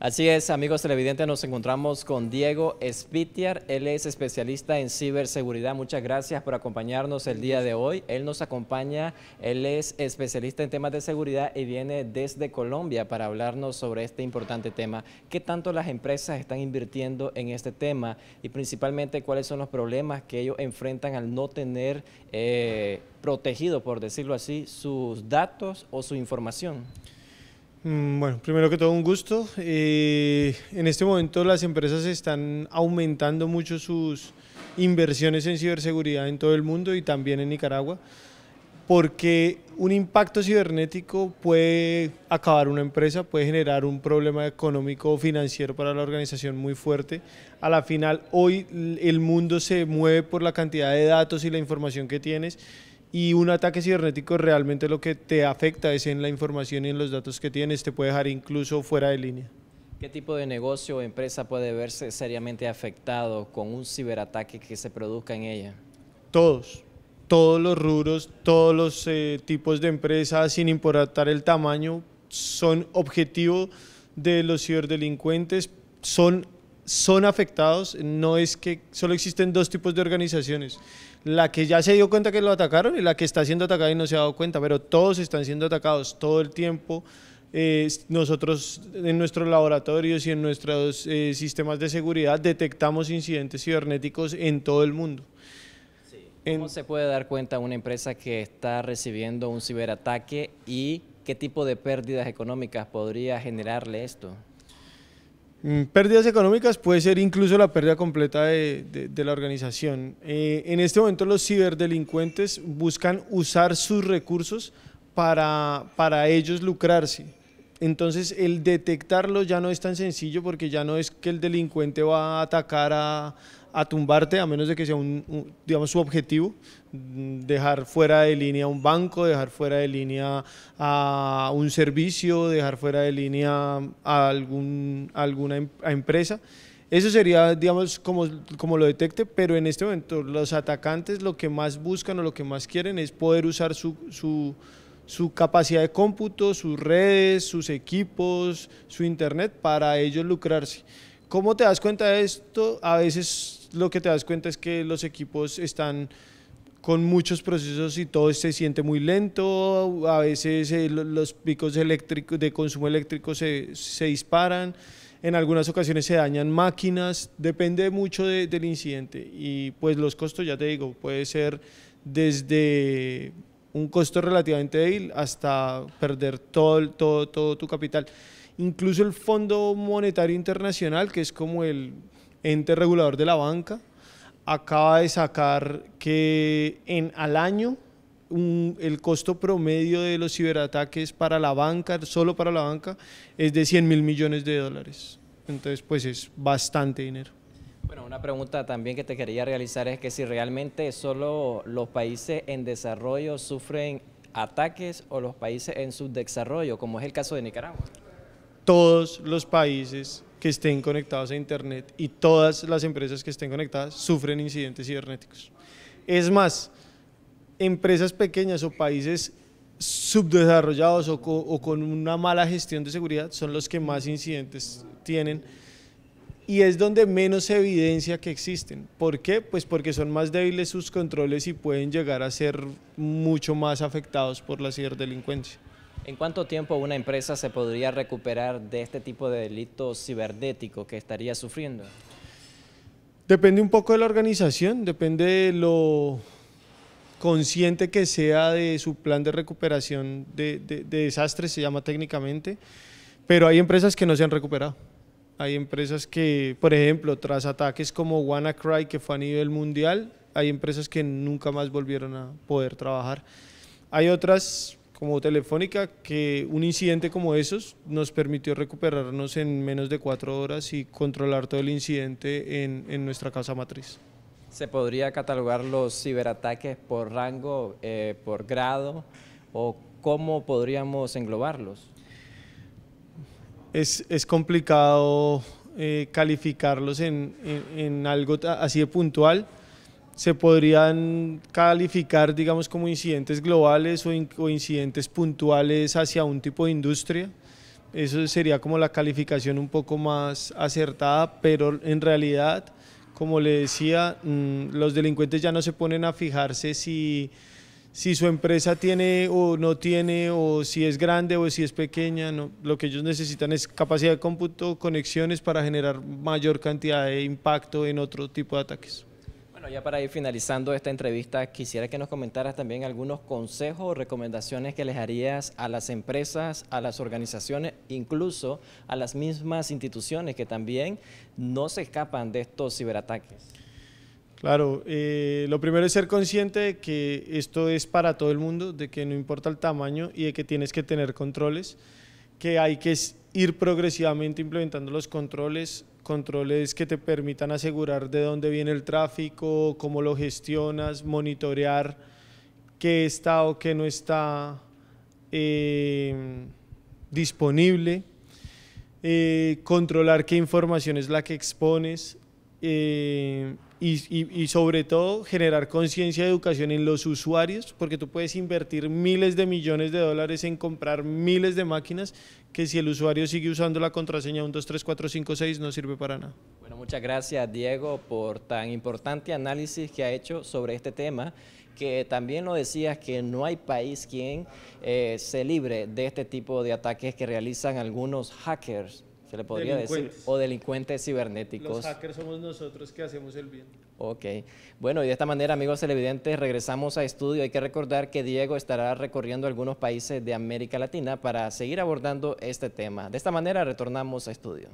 Así es, amigos televidentes, nos encontramos con Diego Spitiar. Él es especialista en ciberseguridad. Muchas gracias por acompañarnos el día de hoy. Él nos acompaña, él es especialista en temas de seguridad y viene desde Colombia para hablarnos sobre este importante tema. ¿Qué tanto las empresas están invirtiendo en este tema y principalmente cuáles son los problemas que ellos enfrentan al no tener eh, protegido, por decirlo así, sus datos o su información? Mm, bueno, primero que todo un gusto. Eh, en este momento las empresas están aumentando mucho sus inversiones en ciberseguridad en todo el mundo y también en Nicaragua, porque un impacto cibernético puede acabar una empresa, puede generar un problema económico o financiero para la organización muy fuerte. A la final, hoy el mundo se mueve por la cantidad de datos y la información que tienes y un ataque cibernético realmente lo que te afecta es en la información y en los datos que tienes, te puede dejar incluso fuera de línea. ¿Qué tipo de negocio o empresa puede verse seriamente afectado con un ciberataque que se produzca en ella? Todos, todos los rubros, todos los eh, tipos de empresas, sin importar el tamaño, son objetivo de los ciberdelincuentes, son son afectados, no es que solo existen dos tipos de organizaciones, la que ya se dio cuenta que lo atacaron y la que está siendo atacada y no se ha dado cuenta, pero todos están siendo atacados todo el tiempo. Eh, nosotros en nuestros laboratorios y en nuestros eh, sistemas de seguridad detectamos incidentes cibernéticos en todo el mundo. ¿Cómo se puede dar cuenta una empresa que está recibiendo un ciberataque y qué tipo de pérdidas económicas podría generarle esto? Mm, pérdidas económicas puede ser incluso la pérdida completa de, la organización. Eh, en este momento los ciberdelincuentes buscan usar sus recursos para, para ellos lucrarse. Entonces el detectarlo ya no es tan sencillo porque ya no es que el delincuente va a atacar a, tumbarte, a menos de que sea un, digamos, su objetivo, mm, dejar fuera de línea un banco, dejar fuera de línea a un servicio, dejar fuera de línea a, algún, alguna em, empresa. Eso sería, digamos, como, como lo detecte, pero en este momento los atacantes lo que más buscan o lo que más quieren es poder usar su su capacidad de cómputo, sus redes, sus equipos, su internet para ellos lucrarse. ¿Cómo te das cuenta de esto? A veces lo que te das cuenta es que los equipos están con muchos procesos y todo se siente muy lento, a veces eh, los picos de consumo eléctrico se, disparan, en algunas ocasiones se dañan máquinas, depende mucho del incidente y pues los costos, ya te digo, puede ser desde un costo relativamente débil hasta perder todo, todo, todo tu capital. Incluso el Fondo Monetario Internacional, que es como el ente regulador de la banca, acaba de sacar que en al año el costo promedio de los ciberataques para la banca, solo para la banca, es de 100 mil millones de dólares. Entonces, pues es bastante dinero. Bueno, una pregunta también que te quería realizar es que si realmente solo los países en desarrollo sufren ataques o los países en subdesarrollo, como es el caso de Nicaragua. Todos los países que estén conectados a Internet y todas las empresas que estén conectadas sufren incidentes cibernéticos. Es más, empresas pequeñas o países subdesarrollados o, o con una mala gestión de seguridad son los que más incidentes tienen y es donde menos evidencia que existen. ¿Por qué? Pues porque son más débiles sus controles y pueden llegar a ser mucho más afectados por la ciberdelincuencia. ¿En cuánto tiempo una empresa se podría recuperar de este tipo de delito cibernético que estaría sufriendo? Depende un poco de la organización, depende de lo consciente que sea de su plan de recuperación de desastres, se llama técnicamente, pero hay empresas que no se han recuperado. Hay empresas que, por ejemplo, tras ataques como WannaCry, que fue a nivel mundial, hay empresas que nunca más volvieron a poder trabajar. Hay otras como Telefónica, que un incidente como esos nos permitió recuperarnos en menos de cuatro horas y controlar todo el incidente en, en nuestra casa matriz. ¿Se podría catalogar los ciberataques por rango, eh, por grado o cómo podríamos englobarlos? es, es complicado eh, calificarlos en, en, algo así de puntual. Se podrían calificar, digamos, como incidentes globales o, o incidentes puntuales hacia un tipo de industria. Eso sería como la calificación un poco más acertada, pero en realidad, como le decía, mm, los delincuentes ya no se ponen a fijarse si si su empresa tiene o no tiene, o si es grande o si es pequeña. Lo que ellos necesitan es capacidad de cómputo, conexiones para generar mayor cantidad de impacto en otro tipo de ataques. Bueno, ya para ir finalizando esta entrevista, quisiera que nos comentaras también algunos consejos o recomendaciones que les harías a las empresas, a las organizaciones, incluso a las mismas instituciones que también no se escapan de estos ciberataques. Claro, eh, lo primero es ser consciente de que esto es para todo el mundo, de que no importa el tamaño y de que tienes que tener controles, que hay que ir progresivamente implementando los controles, controles que te permitan asegurar de dónde viene el tráfico, cómo lo gestionas, monitorear qué está o qué no está em, disponible, eh, controlar qué información es la que expones, eh, y, y, sobre todo generar conciencia de educación en los usuarios, porque tú puedes invertir miles de millones de dólares en comprar miles de máquinas que si el usuario sigue usando la contraseña 123456 no sirve para nada. Bueno, muchas gracias Diego por tan importante análisis que ha hecho sobre este tema que también lo decías que no hay país quien eh, se libre de este tipo de ataques que realizan algunos hackers se le podría decir, o delincuentes cibernéticos. Los hackers somos nosotros que hacemos el bien. Ok, bueno, y de esta manera, amigos televidentes, regresamos a estudio. Hay que recordar que Diego estará recorriendo algunos países de América Latina para seguir abordando este tema. De esta manera, retornamos a estudio.